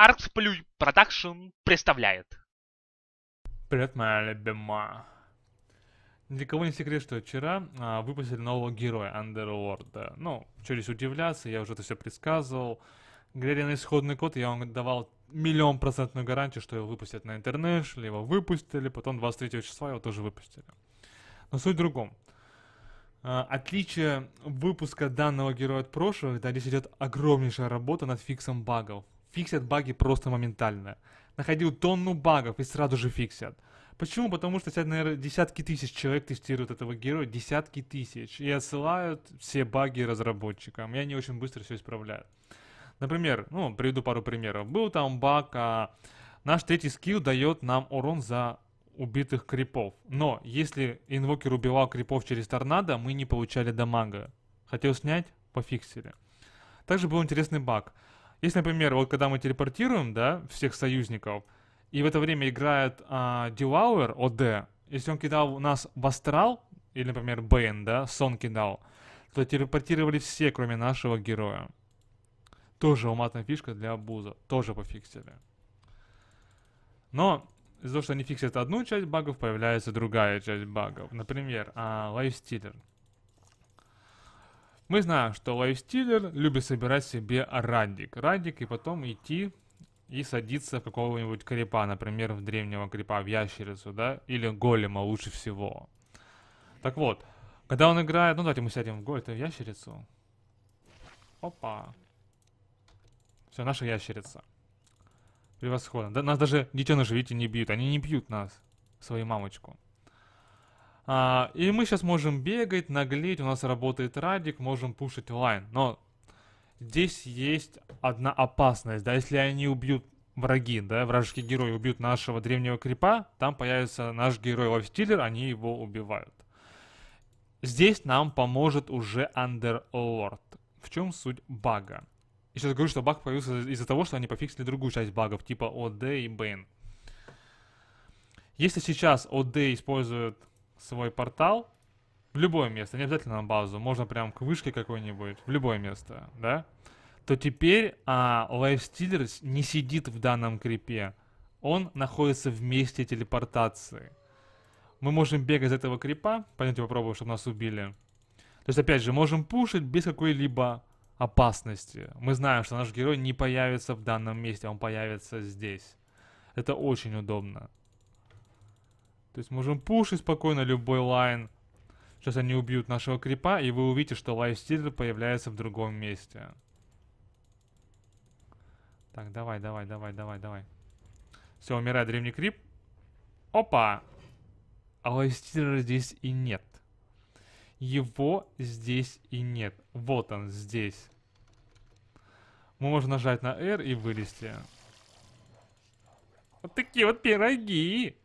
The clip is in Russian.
Артсплюй Продакшн представляет. Привет, моя любимая. Для кого не секрет, что вчера а, выпустили нового героя Underworld. Ну, что здесь удивляться, я уже это все предсказывал. Глядя на исходный код, я вам давал миллион процентную гарантию, что его выпустят на International, его выпустили, потом 23 числа его тоже выпустили. Но суть в другом. А, отличие выпуска данного героя от прошлого, да, здесь идет огромнейшая работа над фиксом багов фиксят баги просто моментально. Находил тонну багов и сразу же фиксят. Почему? Потому что, сейчас наверное, десятки тысяч человек тестируют этого героя, десятки тысяч, и отсылают все баги разработчикам, и они очень быстро все исправляют. Например, ну, приведу пару примеров. Был там баг, а наш третий скилл дает нам урон за убитых крипов. Но если инвокер убивал крипов через торнадо, мы не получали дамага. Хотел снять? Пофиксили. Также был интересный баг – если, например, вот когда мы телепортируем, да, всех союзников, и в это время играет а, Дилауэр, ОД, если он кидал нас в астрал, или, например, Бэйн, да, Сон кидал, то телепортировали все, кроме нашего героя. Тоже уматная фишка для абуза. Тоже пофиксили. Но из-за того, что они фиксят одну часть багов, появляется другая часть багов. Например, а, лайфстилер. Мы знаем, что лайфстилер любит собирать себе рандик. Рандик и потом идти и садиться в какого-нибудь крипа, например, в древнего крипа, в ящерицу, да, или голема лучше всего. Так вот, когда он играет, ну давайте мы сядем в голема в ящерицу. Опа. Все, наша ящерица. Превосходно. Да, нас даже детеныши, видите, не бьют. Они не бьют нас, свою мамочку. А, и мы сейчас можем бегать, наглеть, у нас работает радик, можем пушить лайн. Но здесь есть одна опасность, да, если они убьют враги, да, вражеские герои убьют нашего древнего крипа, там появится наш герой Лавстиллер, они его убивают. Здесь нам поможет уже андерлорд. В чем суть бага? Я сейчас говорю, что баг появился из-за того, что они пофиксили другую часть багов, типа ОД и Бэйн. Если сейчас ОД использует свой портал в любое место, не обязательно на базу, можно прям к вышке какой-нибудь, в любое место, да, то теперь а, не сидит в данном крипе, он находится в месте телепортации. Мы можем бегать из этого крипа, пойдемте попробуем, чтобы нас убили. То есть, опять же, можем пушить без какой-либо опасности. Мы знаем, что наш герой не появится в данном месте, он появится здесь. Это очень удобно. То есть можем пушить спокойно любой лайн. Сейчас они убьют нашего крипа, и вы увидите, что лайфстиль появляется в другом месте. Так, давай, давай, давай, давай, давай. Все, умирает древний крип. Опа! А лайфстилера здесь и нет. Его здесь и нет. Вот он здесь. Мы можем нажать на R и вылезти. Вот такие вот пироги.